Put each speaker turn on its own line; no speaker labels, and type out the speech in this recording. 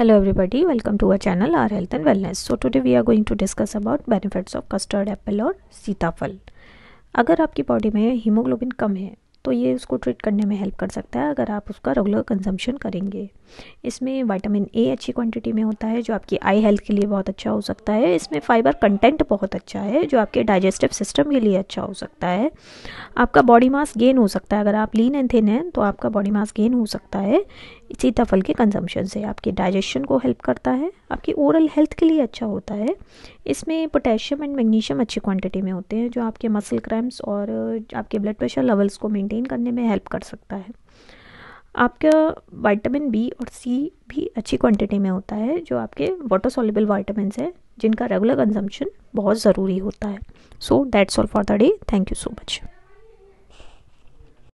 hello everybody welcome to our channel our health and wellness so today we are going to discuss about benefits of custard apple और सीताफल अगर आपकी body में haemoglobin कम है तो ये उसको ट्रीट करने में हेल्प कर सकता है अगर आप उसका रेगुलर कंजम्पशन करेंगे इसमें वाइटामिन ए अच्छी क्वांटिटी में होता है जो आपकी आई हेल्थ के लिए बहुत अच्छा हो सकता है इसमें फाइबर कंटेंट बहुत अच्छा है जो आपके डाइजेस्टिव सिस्टम के लिए अच्छा हो सकता है आपका बॉडी मास गेन हो सकता है अगर आप लीन एंड थिन हैं तो आपका बॉडी मास गेन हो सकता है सीताफल के कंजम्पशन से आपके डाइजेशन को हेल्प करता है आपकी ओरल हेल्थ के लिए अच्छा होता है इसमें पोटेशियम एंड मैग्नीशियम अच्छी क्वान्टिटी में होते हैं जो आपके मसल क्रैम्प्स और आपके ब्लड प्रेशर लेवल्स को मेन मेंटेन करने में हेल्प कर सकता है आपका वाइटामिन बी और सी भी अच्छी क्वांटिटी में होता है जो आपके वाटर सॉल्युबल वाइटामिन हैं जिनका रेगुलर कंजम्पशन बहुत ज़रूरी होता है so that's all for the day thank you so much